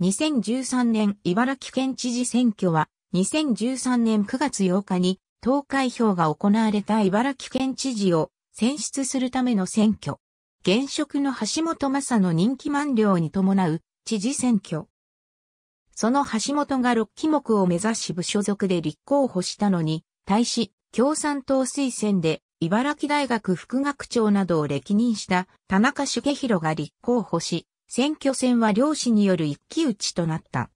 2013年茨城県知事選挙は、2013年9月8日に投開票が行われた茨城県知事を選出するための選挙。現職の橋本正の人気満了に伴う知事選挙。その橋本が6期目を目指し部所属で立候補したのに、対し共産党推薦で茨城大学副学長などを歴任した田中茂弘が立候補し、選挙戦は両氏による一騎打ちとなった。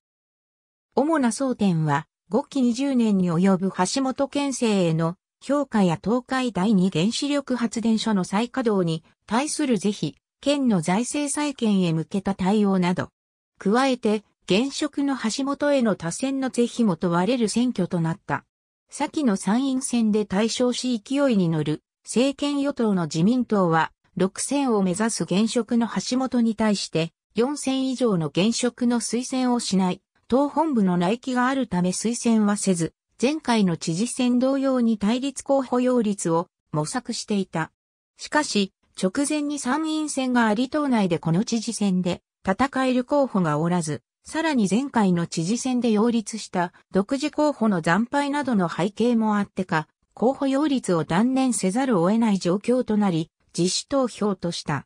主な争点は、5期20年に及ぶ橋本県政への評価や東海第二原子力発電所の再稼働に対する是非、県の財政再建へ向けた対応など。加えて、現職の橋本への多選の是非も問われる選挙となった。先の参院選で対象し勢いに乗る政権与党の自民党は6000を目指す現職の橋本に対して、4000以上の現職の推薦をしない、党本部の内規があるため推薦はせず、前回の知事選同様に対立候補擁立を模索していた。しかし、直前に参院選があり党内でこの知事選で戦える候補がおらず、さらに前回の知事選で擁立した独自候補の惨敗などの背景もあってか、候補擁立を断念せざるを得ない状況となり、自主投票とした。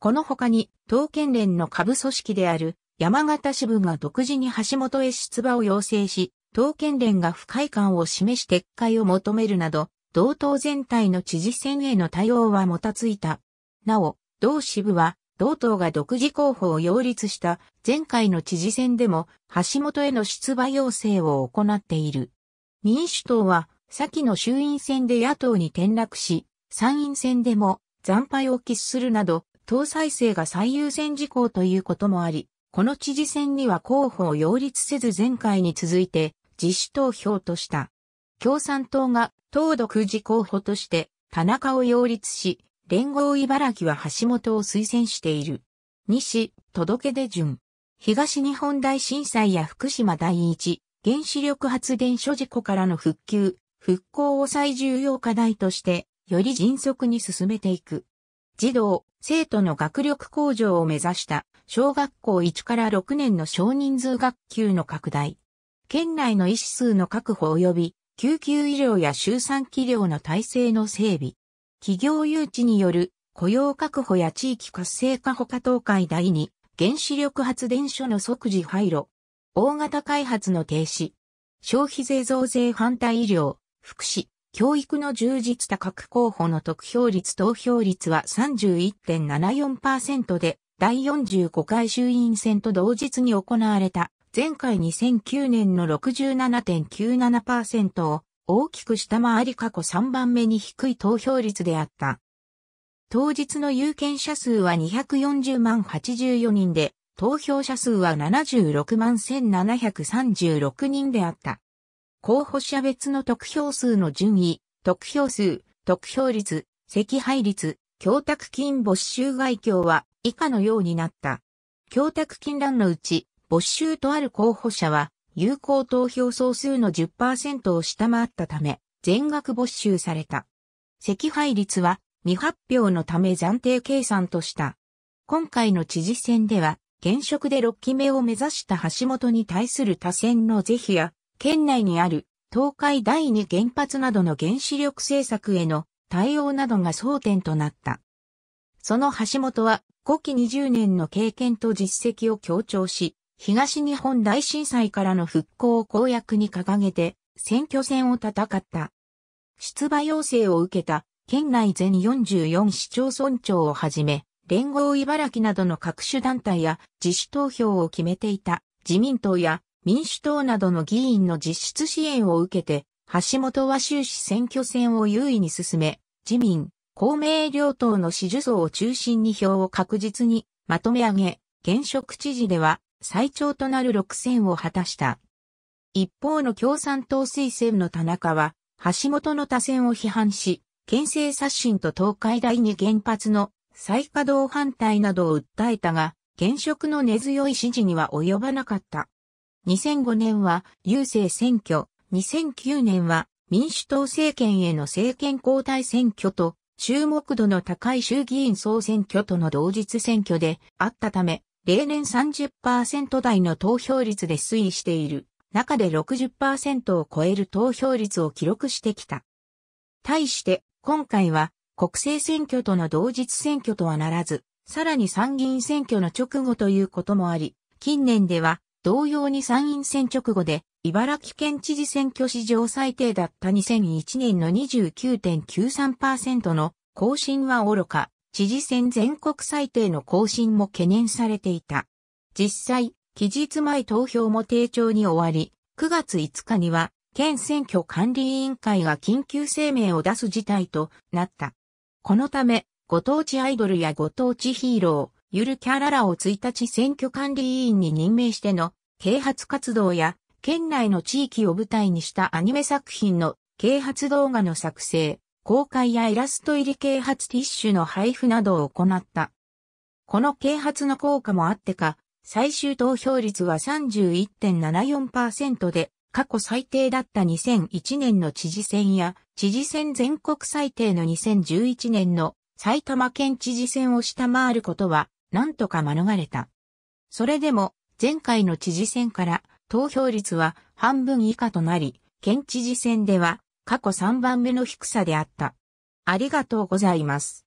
この他に、党県連の下部組織である山形支部が独自に橋本へ出馬を要請し、党県連が不快感を示し撤回を求めるなど、同党全体の知事選への対応はもたついた。なお、同支部は、同党が独自候補を擁立した前回の知事選でも橋本への出馬要請を行っている。民主党は先の衆院選で野党に転落し、参院選でも惨敗を喫するなど、党再生が最優先事項ということもあり、この知事選には候補を擁立せず前回に続いて自主投票とした。共産党が党独自候補として田中を擁立し、連合茨城は橋本を推薦している。西、届出順。東日本大震災や福島第一、原子力発電所事故からの復旧、復興を最重要課題として、より迅速に進めていく。児童、生徒の学力向上を目指した小学校1から6年の少人数学級の拡大。県内の医師数の確保及び救急医療や集産企業の体制の整備。企業誘致による雇用確保や地域活性化他東海第2原子力発電所の即時廃炉。大型開発の停止。消費税増税反対医療、福祉、教育の充実多角候補の得票率投票率は31.74%で、第45回衆院選と同日に行われた、前回2009年の67.97%を大きく下回り過去3番目に低い投票率であった。当日の有権者数は240万84人で、投票者数は76万1736人であった。候補者別の得票数の順位、得票数、得票率、赤配率、供託金没収外境は以下のようになった。供託金欄のうち、没収とある候補者は、有効投票総数の10%を下回ったため、全額没収された。赤配率は未発表のため暫定計算とした。今回の知事選では、現職で6期目を目指した橋本に対する他選の是非や、県内にある東海第二原発などの原子力政策への対応などが争点となった。その橋本は5期20年の経験と実績を強調し、東日本大震災からの復興を公約に掲げて選挙戦を戦った。出馬要請を受けた県内全44市町村長をはじめ、連合茨城などの各種団体や自主投票を決めていた自民党や民主党などの議員の実質支援を受けて、橋本は終始選挙戦を優位に進め、自民、公明両党の支持層を中心に票を確実にまとめ上げ、現職知事では最長となる6選を果たした。一方の共産党推薦の田中は、橋本の多選を批判し、県政刷新と東海第二原発の再稼働反対などを訴えたが、現職の根強い支持には及ばなかった。2005年は郵政選挙、2009年は民主党政権への政権交代選挙と、注目度の高い衆議院総選挙との同日選挙であったため、例年30%台の投票率で推移している中で60%を超える投票率を記録してきた。対して、今回は国政選挙との同日選挙とはならず、さらに参議院選挙の直後ということもあり、近年では同様に参院選直後で、茨城県知事選挙史上最低だった2001年の29.93%の更新は愚か、知事選全国最低の更新も懸念されていた。実際、期日前投票も低調に終わり、9月5日には、県選挙管理委員会が緊急声明を出す事態となった。このため、ご当地アイドルやご当地ヒーロー、ゆるキャララを1日選挙管理委員に任命しての啓発活動や県内の地域を舞台にしたアニメ作品の啓発動画の作成、公開やイラスト入り啓発ティッシュの配布などを行った。この啓発の効果もあってか、最終投票率は31.74%で、過去最低だった2001年の知事選や、知事選全国最低の2011年の埼玉県知事選を下回ることはなんとか免れた。それでも、前回の知事選から投票率は半分以下となり、県知事選では過去3番目の低さであった。ありがとうございます。